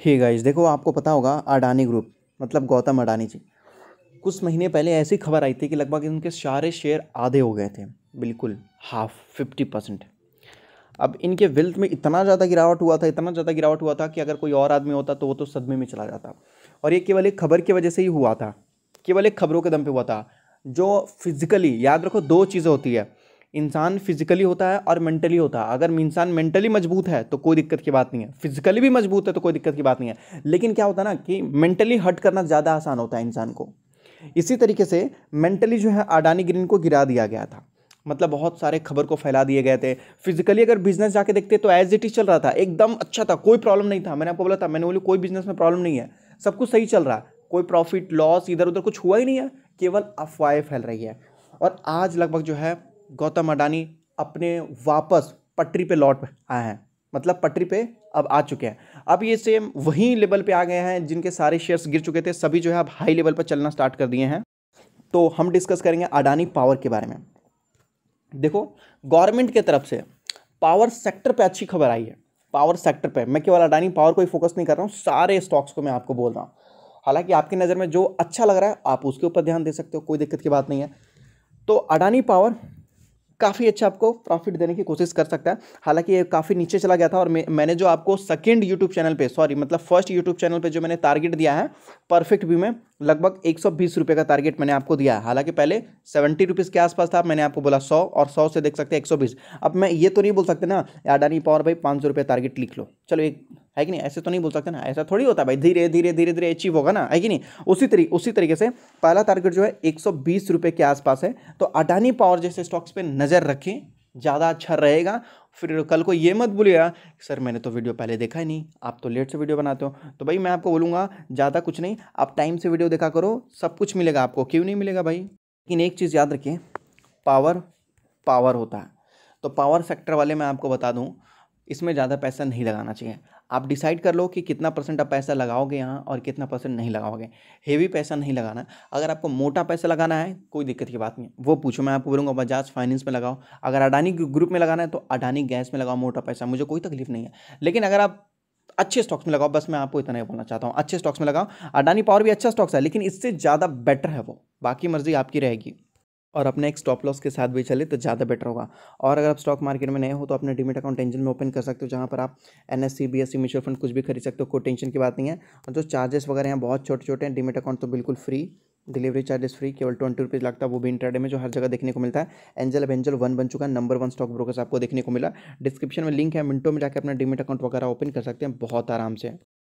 hey guys देखो आपको पता होगा अडानी ग्रुप मतलब गौतम अडानी जी कुछ महीने पहले ऐसी खबर आई थी कि लगभग इनके सारे शेयर आधे हो गए थे बिल्कुल हाफ फिफ्टी परसेंट अब इनके वेल्थ में इतना ज़्यादा गिरावट हुआ था इतना ज़्यादा गिरावट हुआ था कि अगर कोई और आदमी होता तो वो तो सदमे में चला जाता और ये केवल एक खबर की वजह से ही हुआ था केवल एक खबरों के दम पे हुआ था जो फिजिकली याद रखो दो चीज़ें होती है इंसान फिजिकली होता है और मेंटली होता है अगर इंसान मेंटली मजबूत है तो कोई दिक्कत की बात नहीं है फिजिकली भी मजबूत है तो कोई दिक्कत की बात नहीं है लेकिन क्या होता है ना कि मेंटली हट करना ज़्यादा आसान होता है इंसान को इसी तरीके से मेंटली जो है अडानी ग्रीन को गिरा दिया गया था मतलब बहुत सारे खबर को फैला दिए गए थे फिजिकली अगर बिजनेस जाके देखते तो एज इट इज चल रहा था एकदम अच्छा था कोई प्रॉब्लम नहीं था मैंने आपको बोला था मैंने बोली कोई बिजनेस में प्रॉब्लम नहीं है सब कुछ सही चल रहा है कोई प्रॉफिट लॉस इधर उधर कुछ हुआ ही नहीं है केवल अफवाहें फैल रही है और आज लगभग जो है गौतम अडानी अपने वापस पटरी पे लौट आए हैं मतलब पटरी पे अब आ चुके हैं अब ये सेम वही लेवल पे आ गए हैं जिनके सारे शेयर्स गिर चुके थे सभी जो है अब हाई लेवल पर चलना स्टार्ट कर दिए हैं तो हम डिस्कस करेंगे अडानी पावर के बारे में देखो गवर्नमेंट के तरफ से पावर सेक्टर पर अच्छी खबर आई है पावर सेक्टर पर मैं केवल अडानी पावर को ही फोकस नहीं कर रहा हूँ सारे स्टॉक्स को मैं आपको बोल रहा हूँ हालांकि आपकी नज़र में जो अच्छा लग रहा है आप उसके ऊपर ध्यान दे सकते हो कोई दिक्कत की बात नहीं है तो अडानी पावर काफ़ी अच्छा आपको प्रॉफिट देने की कोशिश कर सकता है हालांकि ये काफ़ी नीचे चला गया था और मैंने जो आपको सेकंड यूट्यूब चैनल पर सॉरी मतलब फर्स्ट यूट्यूब चैनल पर जो मैंने टारगेट दिया है परफेक्ट व्यू में लगभग एक सौ का टारगेट मैंने आपको दिया है हालांकि पहले सेवेंटी रुपीज़ के आसपास था मैंने आपको बोला सौ और सौ से देख सकते हैं एक अब मैं ये तो नहीं बोल सकते ना अडानी पावर भाई पाँच सौ रुपये टारगेट लिख लो चलो एक है कि नहीं ऐसे तो नहीं बोल सकते ना ऐसा थोड़ी होता भाई धीरे धीरे धीरे धीरे अचीव होगा ना है कि नहीं उसी तरी उसी तरीके से पहला टारगेट जो है एक रुपए के आसपास है तो अडानी पावर जैसे स्टॉक्स पर नज़र रखें ज़्यादा अच्छा रहेगा फिर कल को ये मत बोलिएगा सर मैंने तो वीडियो पहले देखा ही नहीं आप तो लेट से वीडियो बनाते हो तो भाई मैं आपको बोलूँगा ज़्यादा कुछ नहीं आप टाइम से वीडियो देखा करो सब कुछ मिलेगा आपको क्यों नहीं मिलेगा भाई लेकिन एक चीज़ याद रखिए पावर पावर होता है तो पावर सेक्टर वाले मैं आपको बता दूँ इसमें ज़्यादा पैसा नहीं लगाना चाहिए आप डिसाइड कर लो कि कितना परसेंट आप पैसा लगाओगे यहाँ और कितना परसेंट नहीं लगाओगे हेवी पैसा नहीं लगाना अगर आपको मोटा पैसा लगाना है कोई दिक्कत की बात नहीं वो पूछो मैं आपको बोलूँगा बजाज फाइनेंस में लगाओ अगर अडानी ग्रुप में लगाना है तो अडानी गैस में लगाओ मोटा पैसा मुझे कोई तकलीफ नहीं है लेकिन अगर आप अच्छे स्टॉक्स में लगाओ बस मैं आपको इतना ही बोलना चाहता हूँ अच्छे स्टॉक्स में लगाओ अडानी पावर भी अच्छा स्टॉक्स है लेकिन इससे ज़्यादा बेटर है वो बाकी मर्जी आपकी रहेगी और अपने एक स्टॉप लॉस के साथ भी चले तो ज़्यादा बेटर होगा और अगर आप स्टॉक मार्केट में नए हो तो अपने डिमिट अकाउंट टेंशन में ओपन कर सकते हो जहाँ पर आप N S C B S C mutual fund कुछ भी खरीद सकते हो कोई टेंशन की बात नहीं है और जो चार्जेस वगैरह यहाँ बहुत छोटे छोटे हैं डिमिट अकाउंट तो बिल्कुल फ्री डिलीवरी चार्जेस फ्री केवल ट्वेंटी रुपीज़ लगता है वो भी इंटरडे में जो हर जगह देखने को मिलता है एंजल अब एंजल वन बन चुका है नंबर वन स्टॉक ब्रोकर्स आपको देखने को मिला डिस्क्रिप्शन में लिंक है मिनटों में जाकर अपना डिमिट अकाउंट वगैरह ओपन कर सकते हैं बहुत आराम से